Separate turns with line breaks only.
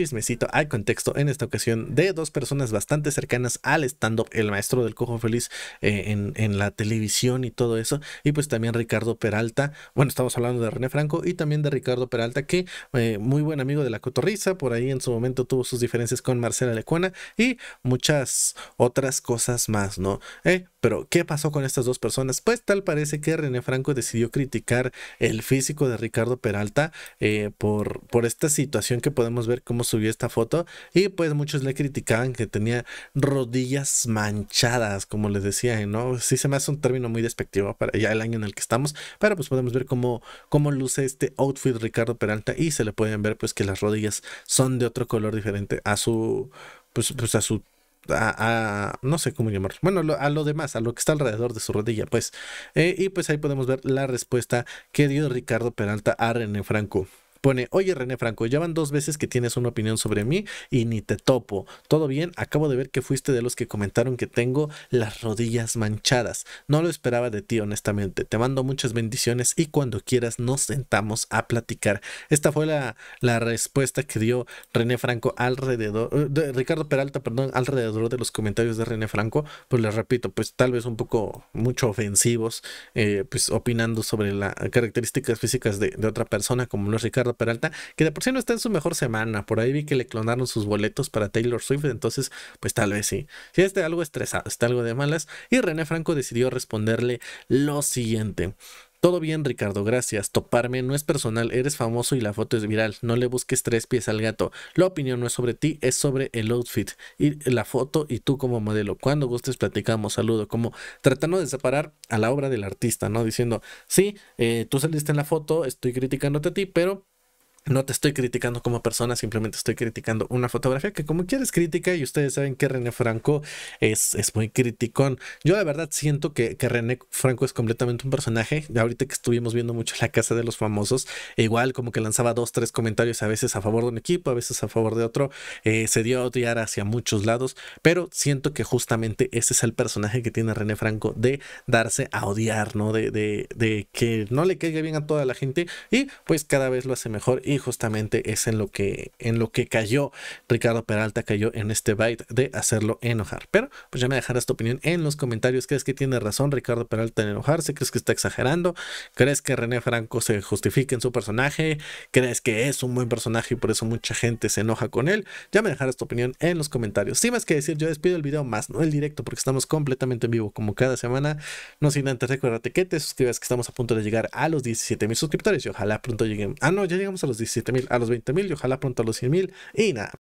chismecito al contexto en esta ocasión de dos personas bastante cercanas al estando el maestro del cojo feliz eh, en, la televisión y todo eso. Y pues también Ricardo Peralta, bueno, estamos hablando de René Franco y también de Ricardo Peralta, que eh, muy buen amigo de la cotorriza, por ahí en su momento tuvo sus diferencias con Marcela Lecuana y muchas otras cosas más, ¿no? Eh, pero, ¿qué pasó con estas dos personas? Pues tal parece que René Franco decidió criticar el físico de Ricardo Peralta eh, por, por esta situación que podemos ver cómo subió esta foto y pues muchos le criticaban que tenía rodillas manchadas, como les decía, ¿no? Sí se me hace un término muy despectivo para ya el año en el que estamos, pero pues podemos ver cómo, cómo luce este outfit Ricardo Peralta y se le pueden ver pues que las rodillas son de otro color diferente a su, pues, pues a su a, no sé cómo llamarlo, bueno, a lo demás, a lo que está alrededor de su rodilla, pues. Eh, y pues ahí podemos ver la respuesta que dio Ricardo Peralta a René Franco. Pone, oye René Franco, ya van dos veces que tienes una opinión sobre mí y ni te topo. Todo bien, acabo de ver que fuiste de los que comentaron que tengo las rodillas manchadas. No lo esperaba de ti, honestamente. Te mando muchas bendiciones y cuando quieras nos sentamos a platicar. Esta fue la, la respuesta que dio René Franco alrededor, eh, de, Ricardo Peralta, perdón, alrededor de los comentarios de René Franco. Pues les repito, pues tal vez un poco mucho ofensivos, eh, pues opinando sobre las características físicas de, de otra persona como lo es Ricardo Peralta, que de por sí no está en su mejor semana. Por ahí vi que le clonaron sus boletos para Taylor Swift, entonces, pues tal vez sí. Si este está algo estresado, está algo de malas. Y René Franco decidió responderle lo siguiente. Todo bien, Ricardo, gracias. Toparme no es personal, eres famoso y la foto es viral. No le busques tres pies al gato. La opinión no es sobre ti, es sobre el outfit y la foto y tú como modelo. Cuando gustes platicamos, saludo. Como tratando de separar a la obra del artista, ¿no? Diciendo, sí, eh, tú saliste en la foto, estoy criticándote a ti, pero no te estoy criticando como persona, simplemente estoy criticando una fotografía que como quieres crítica y ustedes saben que René Franco es, es muy criticón. Yo la verdad siento que, que René Franco es completamente un personaje. Ahorita que estuvimos viendo mucho La Casa de los Famosos, e igual como que lanzaba dos, tres comentarios a veces a favor de un equipo, a veces a favor de otro. Eh, se dio a odiar hacia muchos lados, pero siento que justamente ese es el personaje que tiene René Franco de darse a odiar, ¿no? De, de, de que no le caiga bien a toda la gente y pues cada vez lo hace mejor y justamente es en lo que, en lo que cayó Ricardo Peralta, cayó en este bait de hacerlo enojar. Pero pues ya me dejarás tu opinión en los comentarios. ¿Crees que tiene razón Ricardo Peralta en enojarse? ¿Crees que está exagerando? ¿Crees que René Franco se justifique en su personaje? ¿Crees que es un buen personaje y por eso mucha gente se enoja con él? Ya me dejarás tu opinión en los comentarios. Sin más que decir, yo despido el video más, no el directo, porque estamos completamente en vivo como cada semana. No sin antes recuérdate que te suscribas, que estamos a punto de llegar a los 17 mil suscriptores y ojalá pronto lleguen, Ah, no, ya llegamos a los 17 mil, a los 20 mil y ojalá pronto a los 100 mil. Y nada,